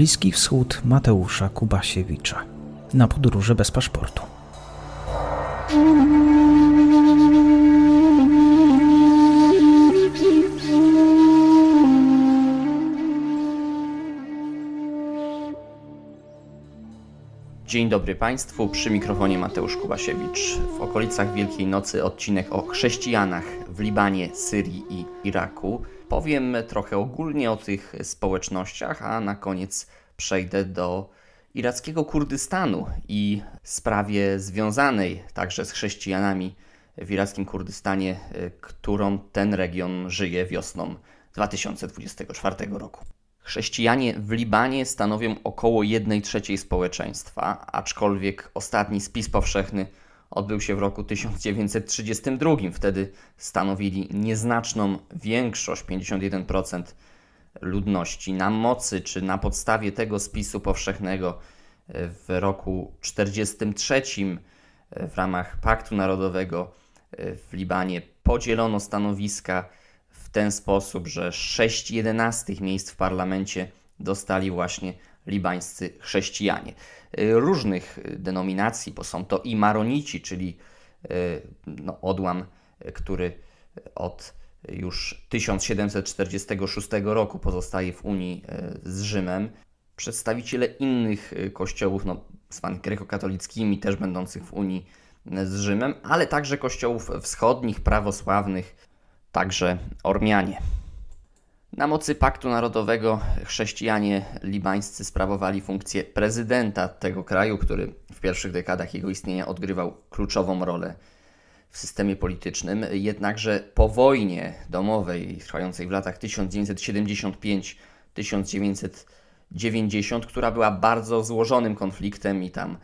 Bliski Wschód Mateusza Kubasiewicza na podróże bez paszportu. Dzień dobry Państwu, przy mikrofonie Mateusz Kubasiewicz. W okolicach Wielkiej Nocy odcinek o chrześcijanach w Libanie, Syrii i Iraku. Powiem trochę ogólnie o tych społecznościach, a na koniec przejdę do irackiego Kurdystanu i sprawie związanej także z chrześcijanami w irackim Kurdystanie, e, którą ten region żyje wiosną 2024 roku. Chrześcijanie w Libanie stanowią około 1 trzeciej społeczeństwa, aczkolwiek ostatni spis powszechny odbył się w roku 1932. Wtedy stanowili nieznaczną większość 51% ludności. Na mocy czy na podstawie tego spisu powszechnego e, w roku 43 e, w ramach Paktu Narodowego e, w Libanie podzielono stanowiska w ten sposób, że 6 jedenastych miejsc w parlamencie dostali właśnie libańscy chrześcijanie. Różnych denominacji, bo są to i maronici, czyli no, odłam, który od już 1746 roku pozostaje w Unii e, z Rzymem. Przedstawiciele innych e, kościołów, no, zwanych grekokatolickimi, też będących w Unii e, z Rzymem, ale także kościołów wschodnich, prawosławnych, także Ormianie. Na mocy Paktu Narodowego chrześcijanie libańscy sprawowali funkcję prezydenta tego kraju, który w pierwszych dekadach jego istnienia odgrywał kluczową rolę w systemie politycznym, jednakże po wojnie domowej trwającej w latach 1975-1990, która była bardzo złożonym konfliktem i tam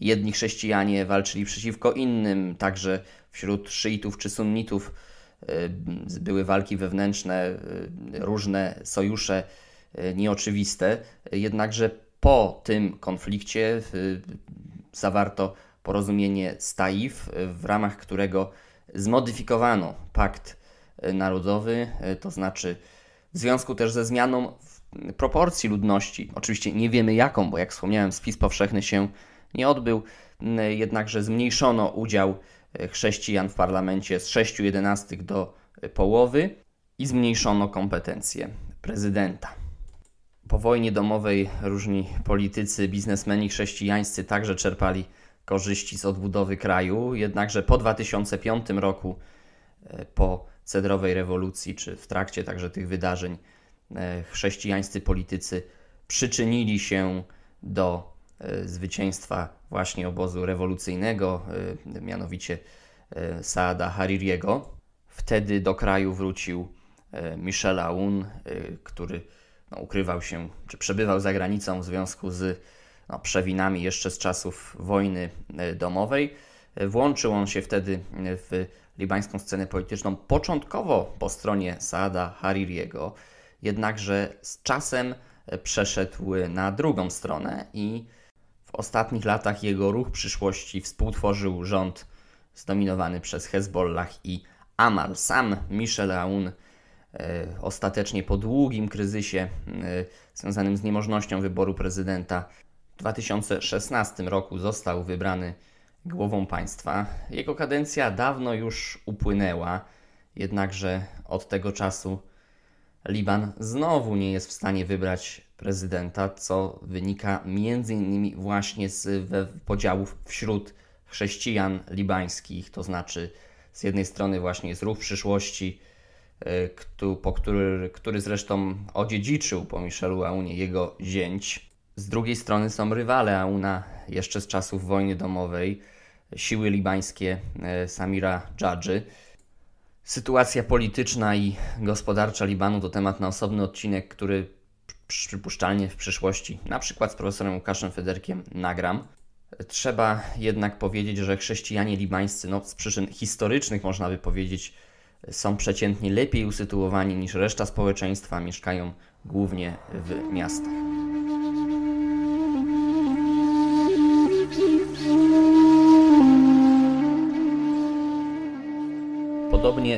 jedni chrześcijanie walczyli przeciwko innym, także wśród szyitów czy sunnitów y, były walki wewnętrzne, y, różne sojusze y, nieoczywiste, jednakże po tym konflikcie zawarto porozumienie z Taif, w ramach którego zmodyfikowano pakt narodowy, to znaczy w związku też ze zmianą proporcji ludności. Oczywiście nie wiemy jaką, bo jak wspomniałem, spis powszechny się nie odbył, jednakże zmniejszono udział chrześcijan w parlamencie z 6,11 do połowy i zmniejszono kompetencje prezydenta. Po wojnie domowej różni politycy, biznesmeni chrześcijańscy także czerpali korzyści z odbudowy kraju, jednakże po 2005 roku, e, po cedrowej rewolucji, czy w trakcie także tych wydarzeń, e, chrześcijańscy politycy przyczynili się do e, zwycięstwa właśnie obozu rewolucyjnego, mianowicie Saada Haririego. Wtedy do kraju wrócił Michel Aoun, który no, ukrywał się czy przebywał za granicą w związku z no, przewinami jeszcze z czasów wojny e, domowej. E, włączył on się wtedy e, w libańską scenę polityczną początkowo po stronie Saada Haririego, jednakże z czasem przeszedł na drugą stronę i w ostatnich latach jego ruch przyszłości współtworzył rząd zdominowany przez Hezbollah i Amal. Sam Michel Aoun ostatecznie po długim kryzysie związanym z niemożnością wyboru prezydenta w 2016 roku został wybrany głową państwa. Jego kadencja dawno już upłynęła, jednakże od tego czasu Liban znowu nie jest w stanie wybrać prezydenta, co wynika m.in. właśnie z podziałów wśród chrześcijan libańskich, to znaczy z jednej strony właśnie z ruch przyszłości, e, który, po który, który zresztą odziedziczył po Michelu Aounie jego zięć, z drugiej strony są rywale Auna jeszcze z czasów wojny domowej, siły libańskie e, Samira Dżadży. Sytuacja polityczna i gospodarcza Libanu to temat na osobny odcinek, który przypuszczalnie w przyszłości, na przykład z profesorem Łukaszem Federkiem, nagram. Trzeba jednak powiedzieć, że chrześcijanie libańscy, no z przyczyn historycznych można by powiedzieć, są przeciętnie lepiej usytuowani niż reszta społeczeństwa, mieszkają głównie w miastach.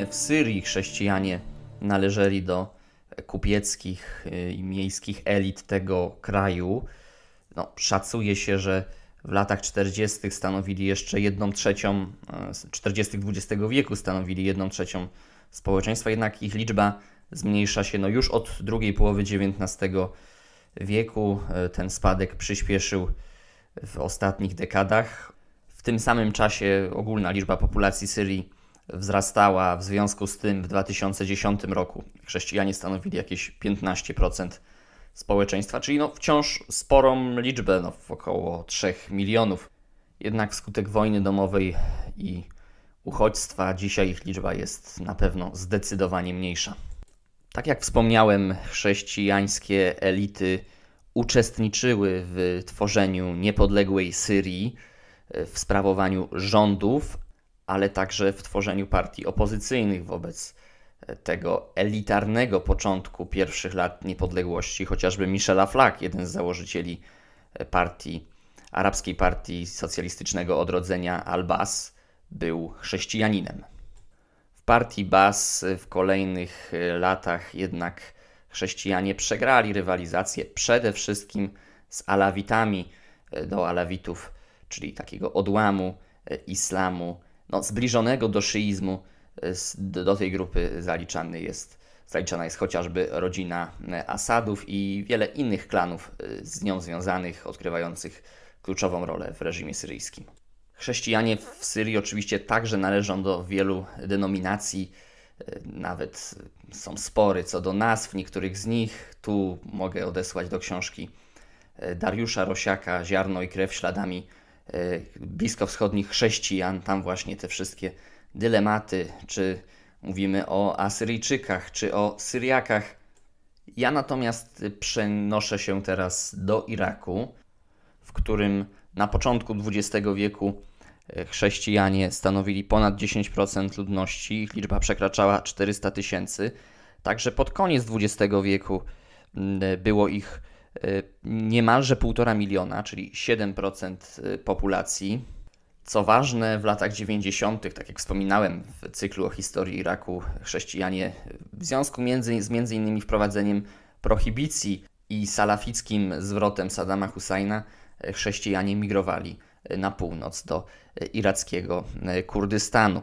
w Syrii chrześcijanie należeli do kupieckich y, i miejskich elit tego kraju. No, szacuje się, że w latach 40. stanowili jeszcze 1 trzecią, 40. Y, XX wieku stanowili jedną trzecią społeczeństwa, jednak ich liczba zmniejsza się no już od drugiej połowy XIX wieku. Y, ten spadek przyspieszył w ostatnich dekadach. W tym samym czasie ogólna liczba populacji Syrii wzrastała w związku z tym w 2010 roku. Chrześcijanie stanowili jakieś 15% społeczeństwa, czyli no wciąż sporą liczbę, no około 3 milionów. Jednak wskutek wojny domowej i uchodźstwa dzisiaj ich liczba jest na pewno zdecydowanie mniejsza. Tak jak wspomniałem, chrześcijańskie elity uczestniczyły w tworzeniu niepodległej Syrii, w sprawowaniu rządów, ale także w tworzeniu partii opozycyjnych wobec e, tego elitarnego początku pierwszych lat niepodległości, chociażby Michela Flack, jeden z założycieli e, partii, Arabskiej Partii Socjalistycznego Odrodzenia Al-Bas, był chrześcijaninem. W partii Bas e, w kolejnych latach jednak chrześcijanie przegrali rywalizację przede wszystkim z Alawitami do Alawitów, czyli takiego odłamu islamu no, zbliżonego do szyizmu, e, do tej grupy zaliczany jest, zaliczana jest chociażby rodzina e, Asadów i wiele innych klanów e, z nią związanych, odkrywających kluczową rolę w reżimie syryjskim. Chrześcijanie w Syrii oczywiście także należą do wielu denominacji, nawet są spory co do nazw niektórych z nich. Tu mogę odesłać do książki Dariusza Rosiaka Ziarno i krew śladami Y, bliskowschodnich chrześcijan, tam właśnie te wszystkie dylematy, czy mówimy o Asyryjczykach, czy o Syriakach. Ja natomiast przenoszę się teraz do Iraku, w którym na początku XX wieku y, chrześcijanie stanowili ponad 10% ludności, ich liczba przekraczała 400 tysięcy. Także pod koniec XX wieku y, było ich Y, niemalże 1,5 miliona, czyli 7% y, populacji. Co ważne, w latach 90., tak jak wspominałem w cyklu o historii Iraku, chrześcijanie w związku między, z między innymi wprowadzeniem prohibicji i salafickim zwrotem Saddama Husajna, y, chrześcijanie migrowali na północ do irackiego Kurdystanu.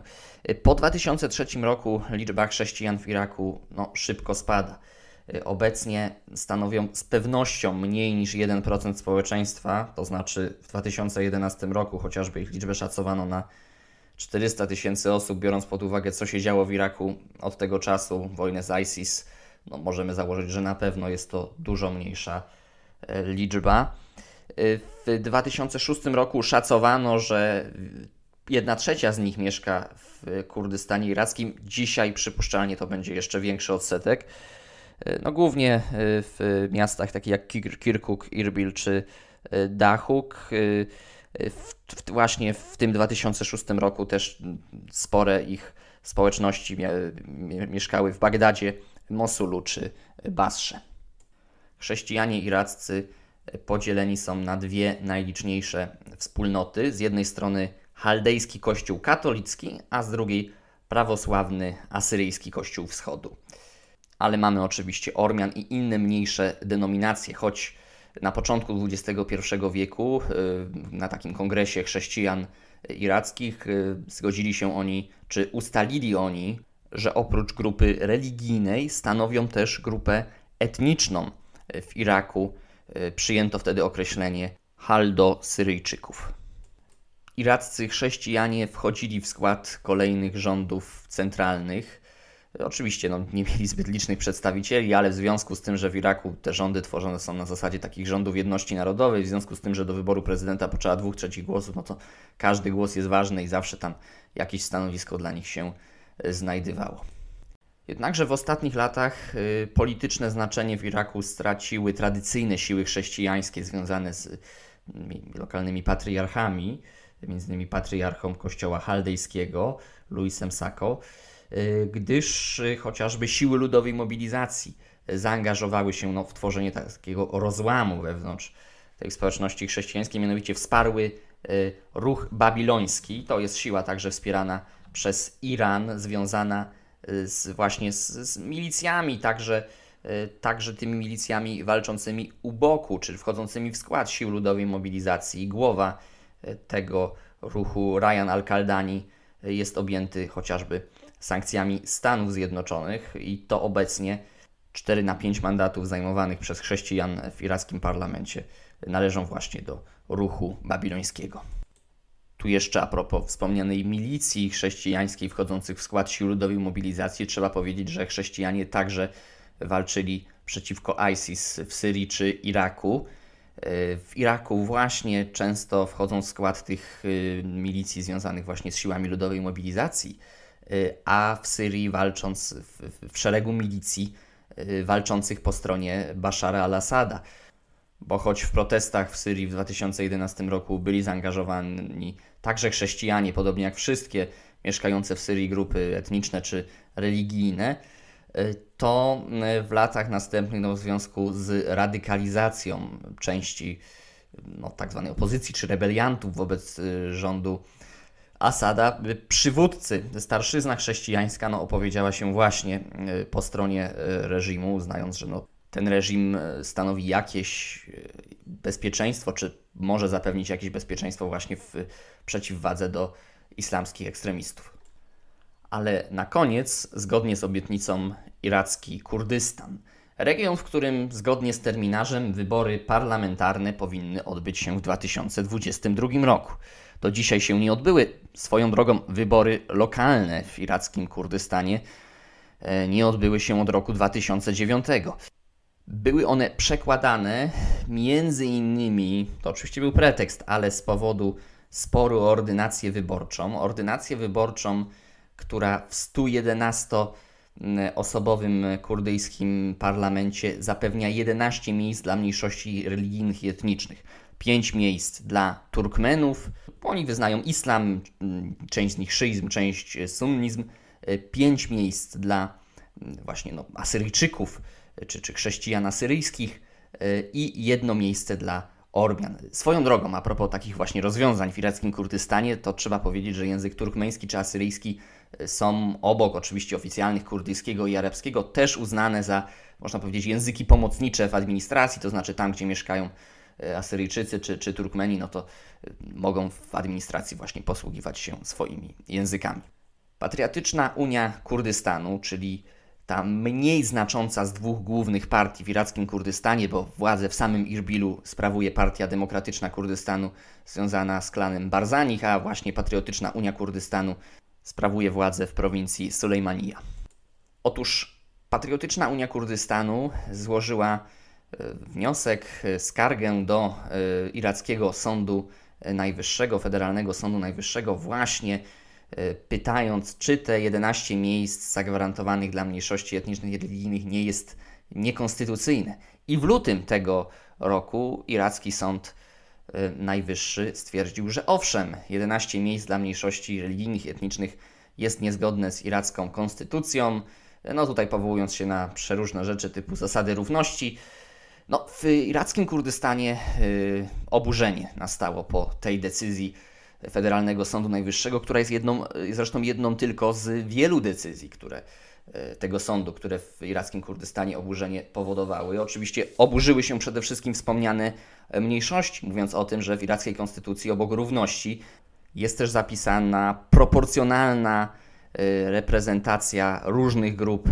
Po 2003 roku liczba chrześcijan w Iraku no, szybko spada. Y, obecnie stanowią z pewnością mniej niż 1% społeczeństwa, to znaczy w 2011 roku chociażby ich liczbę szacowano na 400 tysięcy osób, biorąc pod uwagę, co się działo w Iraku od tego czasu, wojnę z ISIS, no możemy założyć, że na pewno jest to dużo mniejsza y, liczba. Y, w 2006 roku szacowano, że 1 trzecia z nich mieszka w Kurdystanie irackim. Dzisiaj przypuszczalnie to będzie jeszcze większy odsetek. E, no głównie e, w miastach takich jak Kir Kirkuk, Irbil czy e, Dachuk. W, w, właśnie w tym 2006 roku też spore ich społeczności mieszkały w Bagdadzie, Mosulu czy Basrze. Chrześcijanie iraccy podzieleni są na dwie najliczniejsze wspólnoty. Z jednej strony chaldejski kościół katolicki, a z drugiej prawosławny asyryjski kościół wschodu ale mamy oczywiście Ormian i inne mniejsze denominacje, choć na początku XXI wieku y, na takim kongresie chrześcijan irackich y, zgodzili się oni, czy ustalili oni, że oprócz grupy religijnej stanowią też grupę etniczną. W Iraku y, przyjęto wtedy określenie Haldo-Syryjczyków. Iraccy chrześcijanie wchodzili w skład kolejnych rządów centralnych – Oczywiście no, nie mieli zbyt licznych przedstawicieli, ale w związku z tym, że w Iraku te rządy tworzone są na zasadzie takich rządów jedności narodowej, w związku z tym, że do wyboru prezydenta potrzeba dwóch trzecich głosów, no to każdy głos jest ważny i zawsze tam jakieś stanowisko dla nich się e, znajdywało. Jednakże w ostatnich latach e, polityczne znaczenie w Iraku straciły tradycyjne siły chrześcijańskie związane z lokalnymi patriarchami, między innymi patriarchą kościoła chaldejskiego, Luisem Sako. Y, gdyż y, chociażby siły ludowej mobilizacji y, zaangażowały się no, w tworzenie takiego rozłamu wewnątrz tej społeczności chrześcijańskiej, mianowicie wsparły ruch babiloński. To jest siła także wspierana przez Iran, związana z, właśnie z, z milicjami, także, także tymi milicjami walczącymi u boku, czy wchodzącymi w skład sił ludowej mobilizacji. Głowa tego ruchu, Ryan al-Kaldani, jest objęty chociażby sankcjami Stanów Zjednoczonych i to obecnie 4 na 5 mandatów zajmowanych przez chrześcijan w irackim parlamencie należą właśnie do ruchu babilońskiego. Tu jeszcze a propos wspomnianej milicji chrześcijańskiej wchodzących w skład sił ludowej mobilizacji, trzeba powiedzieć, że chrześcijanie także walczyli przeciwko ISIS w Syrii czy Iraku. E, w Iraku właśnie często wchodzą w skład tych y, milicji związanych właśnie z siłami ludowej mobilizacji. Y, a w Syrii walcząc w, szeregu milicji y, walczących po stronie Bashara al-Assada. Bo choć w protestach w Syrii w 2011 roku byli zaangażowani także chrześcijanie, podobnie jak wszystkie mieszkające w Syrii grupy etniczne czy religijne, y, to w latach następnych no, w związku z radykalizacją części no, tak opozycji czy rebeliantów wobec rządu Asada, przywódcy, starszyzna chrześcijańska no, opowiedziała się właśnie e, po stronie e, reżimu, uznając, że no, ten reżim e, stanowi jakieś bezpieczeństwo, czy może zapewnić jakieś bezpieczeństwo właśnie w przeciwwadze do islamskich ekstremistów. Ale na koniec, zgodnie z obietnicą iracki Kurdystan, region, w którym zgodnie z terminarzem wybory parlamentarne powinny odbyć się w 2022 roku do dzisiaj się nie odbyły. Swoją drogą wybory lokalne w irackim Kurdystanie e, nie odbyły się od roku 2009. Były one przekładane między innymi, to oczywiście był pretekst, ale z powodu sporu o ordynację wyborczą. Ordynację wyborczą, która w 111-osobowym kurdyjskim parlamencie zapewnia 11 miejsc dla mniejszości religijnych i etnicznych pięć miejsc dla Turkmenów. Oni wyznają islam, część z nich szyizm, część sunnizm. Pięć miejsc dla mm, właśnie no, Asyryjczyków czy, czy chrześcijan asyryjskich i jedno miejsce dla Ormian. Swoją drogą, a propos takich właśnie rozwiązań w irackim Kurdystanie, to trzeba powiedzieć, że język turkmeński czy asyryjski y, są obok oczywiście oficjalnych kurdyjskiego i arabskiego też uznane za, można powiedzieć, języki pomocnicze w administracji, to znaczy tam, gdzie mieszkają E, Asyryjczycy czy, czy Turkmeni, no to e, mogą w administracji właśnie posługiwać się swoimi językami. Patriotyczna Unia Kurdystanu, czyli ta mniej znacząca z dwóch głównych partii w irackim Kurdystanie, bo władzę w samym Irbilu sprawuje Partia Demokratyczna Kurdystanu związana z klanem Barzanich, a właśnie Patriotyczna Unia Kurdystanu sprawuje władzę w prowincji Sulejmania. Otóż Patriotyczna Unia Kurdystanu złożyła wniosek, skargę do e, irackiego Sądu Najwyższego, Federalnego Sądu Najwyższego, właśnie e, pytając, czy te 11 miejsc zagwarantowanych dla mniejszości etnicznych i religijnych nie jest niekonstytucyjne. I w lutym tego roku iracki Sąd e, Najwyższy stwierdził, że owszem, 11 miejsc dla mniejszości religijnych i etnicznych jest niezgodne z iracką konstytucją. No tutaj powołując się na przeróżne rzeczy typu zasady równości, no, w irackim Kurdystanie yy, oburzenie nastało po tej decyzji Federalnego Sądu Najwyższego, która jest jedną, zresztą jedną tylko z wielu decyzji, które y, tego sądu, które w irackim Kurdystanie oburzenie powodowały. Oczywiście oburzyły się przede wszystkim wspomniane mniejszości, mówiąc o tym, że w irackiej konstytucji obok równości jest też zapisana proporcjonalna y, reprezentacja różnych grup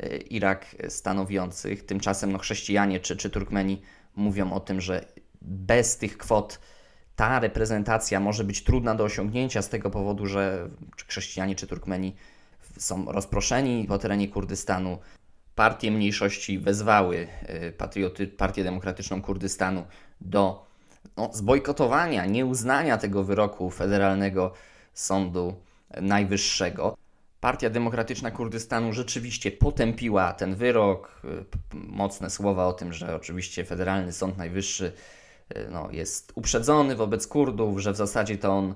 E, Irak stanowiących. Tymczasem no, chrześcijanie czy, czy Turkmeni mówią o tym, że bez tych kwot ta reprezentacja może być trudna do osiągnięcia z tego powodu, że czy chrześcijanie czy Turkmeni są rozproszeni po terenie Kurdystanu. Partie mniejszości wezwały e, patrioty, Partię Demokratyczną Kurdystanu do no, zbojkotowania, nieuznania tego wyroku Federalnego Sądu Najwyższego. Partia Demokratyczna Kurdystanu rzeczywiście potępiła ten wyrok. Y, mocne słowa o tym, że oczywiście Federalny Sąd Najwyższy y, no, jest uprzedzony wobec Kurdów, że w zasadzie to on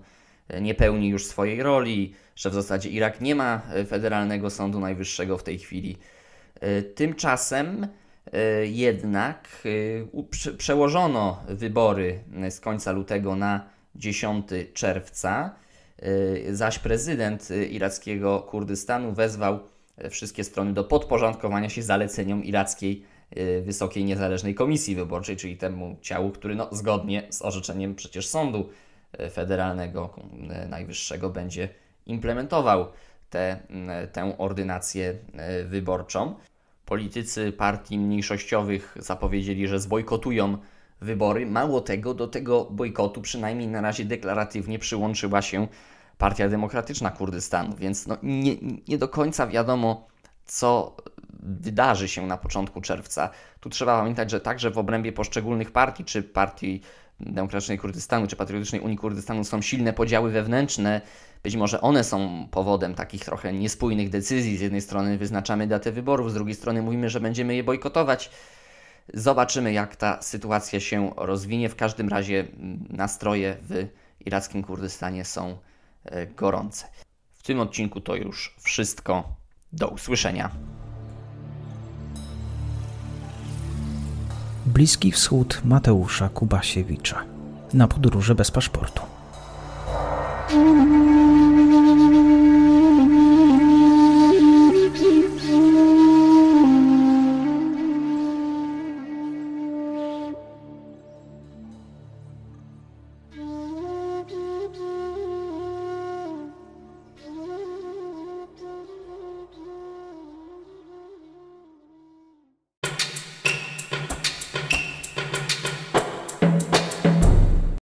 y, nie pełni już swojej roli, że w zasadzie Irak nie ma Federalnego Sądu Najwyższego w tej chwili. Tymczasem jednak przełożono wybory z końca lutego na 10 czerwca. Y, zaś prezydent y, irackiego Kurdystanu wezwał e, wszystkie strony do podporządkowania się zaleceniom irackiej y, Wysokiej Niezależnej Komisji Wyborczej, czyli temu ciału, który no, zgodnie z orzeczeniem przecież sądu e, federalnego e, najwyższego będzie implementował te, tę ordynację wyborczą. Politycy partii mniejszościowych zapowiedzieli, że zbojkotują wybory. Mało tego, do tego bojkotu przynajmniej na razie deklaratywnie przyłączyła się Partia Demokratyczna Kurdystanu, więc no nie, nie do końca wiadomo, co wydarzy się na początku czerwca. Tu trzeba pamiętać, że także w obrębie poszczególnych partii, czy partii Demokratycznej Kurdystanu, czy Patriotycznej Unii Kurdystanu są silne podziały wewnętrzne. Być może one są powodem takich trochę niespójnych decyzji. Z jednej strony wyznaczamy datę wyborów, z drugiej strony mówimy, że będziemy je bojkotować. Zobaczymy, jak ta sytuacja się rozwinie. W każdym razie mm, nastroje w irackim Kurdystanie są e, gorące. W tym odcinku to już wszystko. Do usłyszenia. Bliski Wschód Mateusza Kubasiewicza. Na podróże bez paszportu.